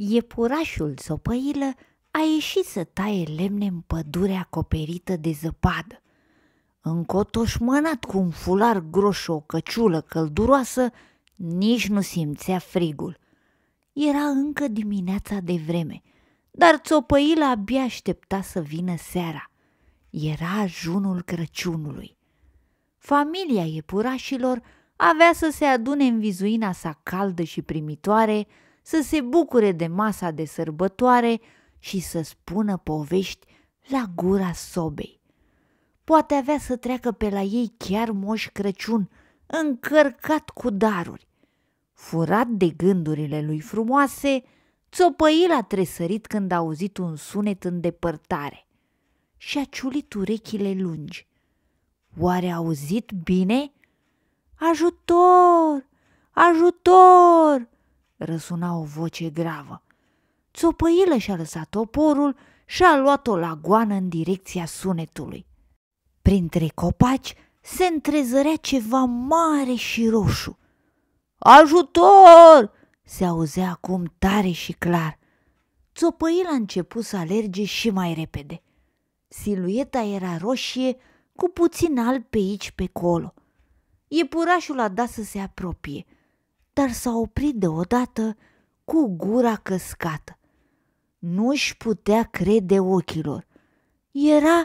iepurașul sopăilă a ieșit să taie lemne în pădurea acoperită de zăpadă. Încotoșmănat cu un fular groș, o căciulă călduroasă, nici nu simțea frigul. Era încă dimineața de vreme, dar țopăila abia aștepta să vină seara. Era ajunul Crăciunului. Familia iepurașilor avea să se adune în vizuina sa caldă și primitoare – să se bucure de masa de sărbătoare și să spună povești la gura sobei. Poate avea să treacă pe la ei chiar moș Crăciun, încărcat cu daruri. Furat de gândurile lui frumoase, țopăil a tresărit când a auzit un sunet în depărtare și a ciulit urechile lungi. Oare a auzit bine? Ajutor! Ajutor! răsuna o voce gravă. Țopăilă și-a lăsat toporul și a luat-o la în direcția sunetului. Printre copaci se întrezărea ceva mare și roșu. Ajutor! se auzea acum tare și clar. Țopăila a început să alerge și mai repede. Silueta era roșie, cu puțin alb pe aici pe colo. Iepurașul a dat să se apropie – dar s-a oprit deodată cu gura căscată. Nu-și putea crede ochilor. Era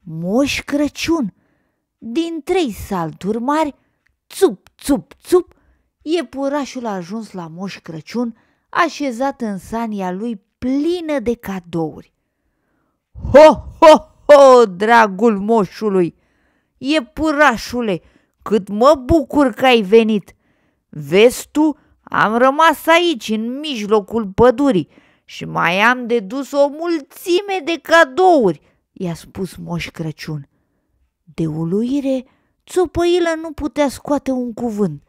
Moș Crăciun. Din trei salturi mari, țup, țup, țup, iepurașul a ajuns la Moș Crăciun, așezat în sania lui plină de cadouri. Ho, ho, ho, dragul moșului! Iepurașule, cât mă bucur că ai venit! Vezi tu, am rămas aici, în mijlocul pădurii, și mai am de dus o mulțime de cadouri, i-a spus Moș Crăciun. De uluire, țopăilă nu putea scoate un cuvânt.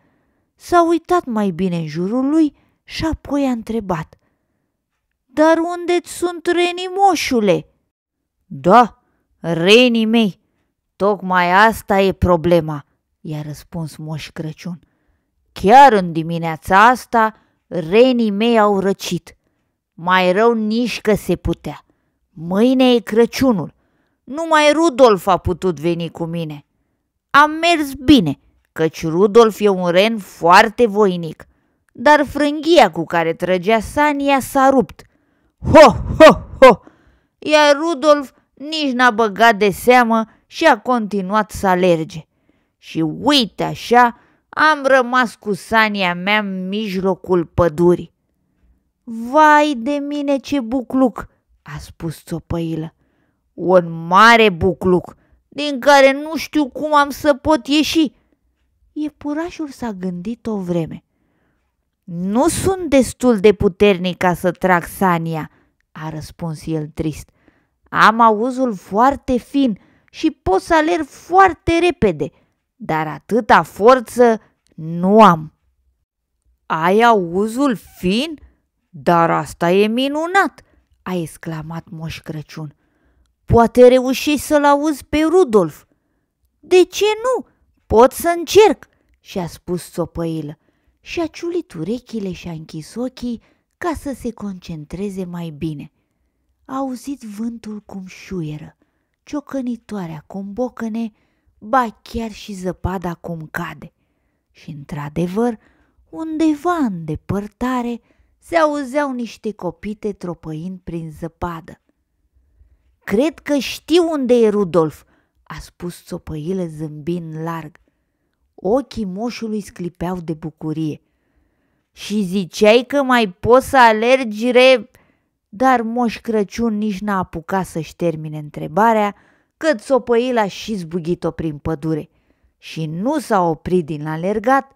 S-a uitat mai bine în jurul lui și apoi a întrebat. Dar unde sunt renii, moșule?" Da, renii mei, tocmai asta e problema," i-a răspuns Moș Crăciun. Chiar în dimineața asta, renii mei au răcit. Mai rău nici că se putea. Mâine e Crăciunul. Numai Rudolf a putut veni cu mine. Am mers bine, căci Rudolf e un ren foarte voinic, dar frânghia cu care trăgea Sania s-a rupt. Ho, ho, ho! Iar Rudolf nici n-a băgat de seamă și a continuat să alerge. Și uite așa, am rămas cu sania mea în mijlocul pădurii. Vai de mine ce bucluc, a spus țopăilă. Un mare bucluc, din care nu știu cum am să pot ieși. Iepurașul s-a gândit o vreme. Nu sunt destul de puternic ca să trag sania, a răspuns el trist. Am auzul foarte fin și pot să alerg foarte repede – dar atâta forță nu am. Ai auzul fin? Dar asta e minunat!" a exclamat Moș Crăciun. Poate reuși să-l auzi pe Rudolf." De ce nu? Pot să încerc!" și-a spus sopăilă și a ciulit urechile și a închis ochii ca să se concentreze mai bine. A auzit vântul cum șuieră, ciocănitoarea bocăne, ba chiar și zăpada cum cade. Și într-adevăr, undeva în depărtare, se auzeau niște copite tropăind prin zăpadă. Cred că știu unde e Rudolf, a spus țopăile zâmbind larg. Ochii moșului sclipeau de bucurie. Și ziceai că mai poți să alergi rep Dar moș Crăciun nici n-a apucat să-și termine întrebarea, cât păila și zbugit-o prin pădure și nu s-a oprit din alergat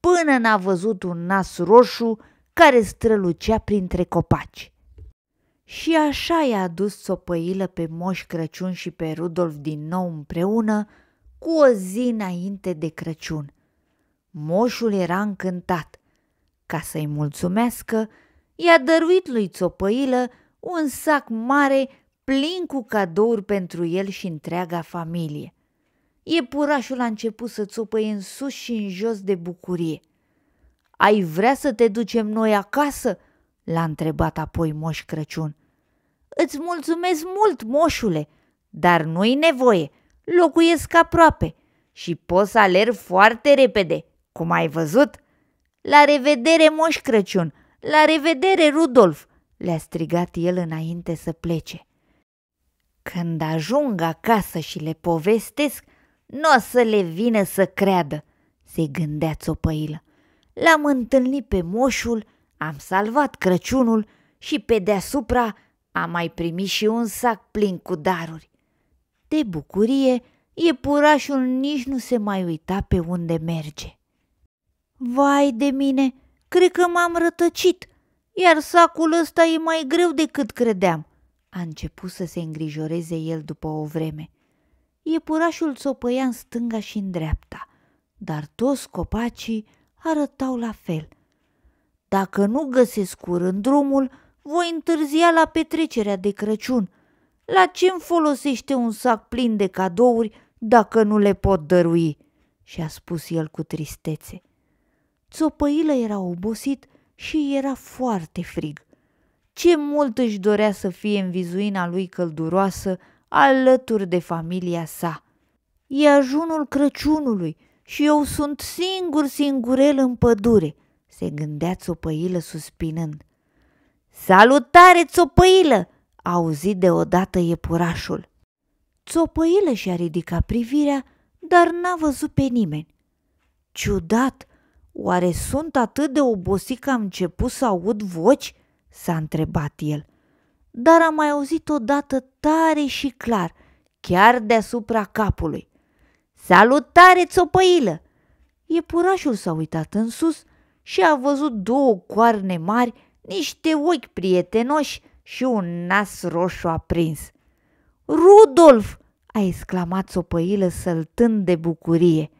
până n-a văzut un nas roșu care strălucea printre copaci. Și așa i-a adus sopăilă pe Moș Crăciun și pe Rudolf din nou împreună, cu o zi înainte de Crăciun. Moșul era încântat. Ca să-i mulțumească, i-a dăruit lui Țopăilă un sac mare plin cu cadouri pentru el și întreaga familie. Iepurașul a început să țopăie în sus și în jos de bucurie. Ai vrea să te ducem noi acasă?" l-a întrebat apoi Moș Crăciun. Îți mulțumesc mult, moșule, dar nu-i nevoie, locuiesc aproape și pot să alerg foarte repede, cum ai văzut. La revedere, Moș Crăciun, la revedere, Rudolf!" le-a strigat el înainte să plece. Când ajung acasă și le povestesc, nu o să le vină să creadă, se gândea țopăilă. L-am întâlnit pe moșul, am salvat Crăciunul și pe deasupra am mai primit și un sac plin cu daruri. De bucurie, iepurașul nici nu se mai uita pe unde merge. Vai de mine, cred că m-am rătăcit, iar sacul ăsta e mai greu decât credeam – a început să se îngrijoreze el după o vreme. Iepurașul țopăia în stânga și în dreapta, dar toți copacii arătau la fel. Dacă nu găsesc curând drumul, voi întârzia la petrecerea de Crăciun. La ce îmi folosește un sac plin de cadouri dacă nu le pot dărui?" și-a spus el cu tristețe. Țopăilă era obosit și era foarte frig ce mult își dorea să fie în vizuina lui călduroasă alături de familia sa. E ajunul Crăciunului și eu sunt singur singurel în pădure, se gândea țopăilă suspinând. Salutare, țopăilă! a auzit deodată iepurașul. Țopăilă și-a ridicat privirea, dar n-a văzut pe nimeni. Ciudat! Oare sunt atât de obosit că am început să aud voci? s-a întrebat el. Dar am mai auzit odată tare și clar, chiar deasupra capului. Salutare, țopăilă! Iepurașul s-a uitat în sus și a văzut două coarne mari, niște ochi prietenoși și un nas roșu aprins. Rudolf! a exclamat țopăilă săltând de bucurie.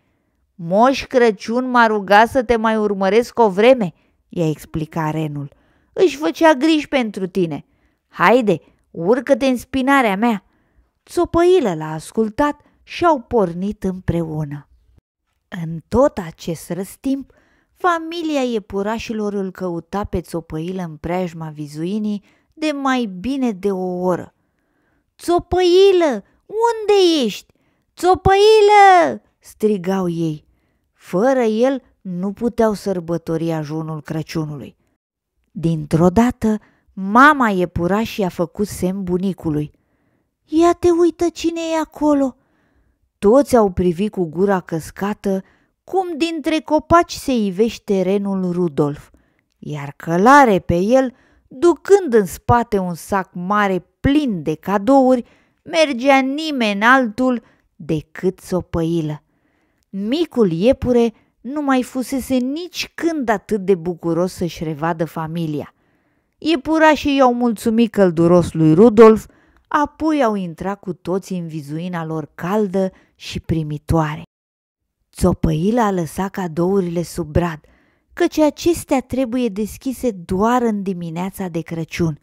Moș Crăciun m-a rugat să te mai urmăresc o vreme, i-a explicat renul își făcea griji pentru tine. Haide, urcă-te în spinarea mea! Țopăilă l-a ascultat și au pornit împreună. În tot acest răstimp, familia iepurașilor îl căuta pe țopăilă în preajma vizuinii de mai bine de o oră. Țopăilă, unde ești? Țopăilă! strigau ei. Fără el nu puteau sărbători ajunul Crăciunului. Dintr-o dată, mama iepura și a făcut semn bunicului. Ia te uită cine e acolo!" Toți au privit cu gura căscată cum dintre copaci se ivește renul Rudolf, iar călare pe el, ducând în spate un sac mare plin de cadouri, mergea nimeni altul decât sopăilă. Micul iepure nu mai fusese nici când atât de bucuros să-și revadă familia. Iepurașii i-au mulțumit călduros lui Rudolf, apoi au intrat cu toții în vizuina lor caldă și primitoare. Țopăila a lăsat cadourile sub brad, căci acestea trebuie deschise doar în dimineața de Crăciun.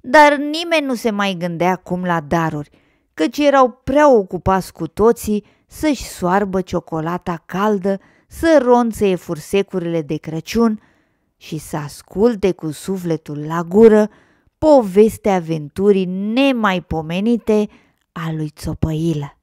Dar nimeni nu se mai gândea acum la daruri, căci erau prea ocupați cu toții să-și soarbă ciocolata caldă să ronțe fursecurile de Crăciun și să asculte cu sufletul la gură povestea aventurii nemaipomenite a lui Țopăilă.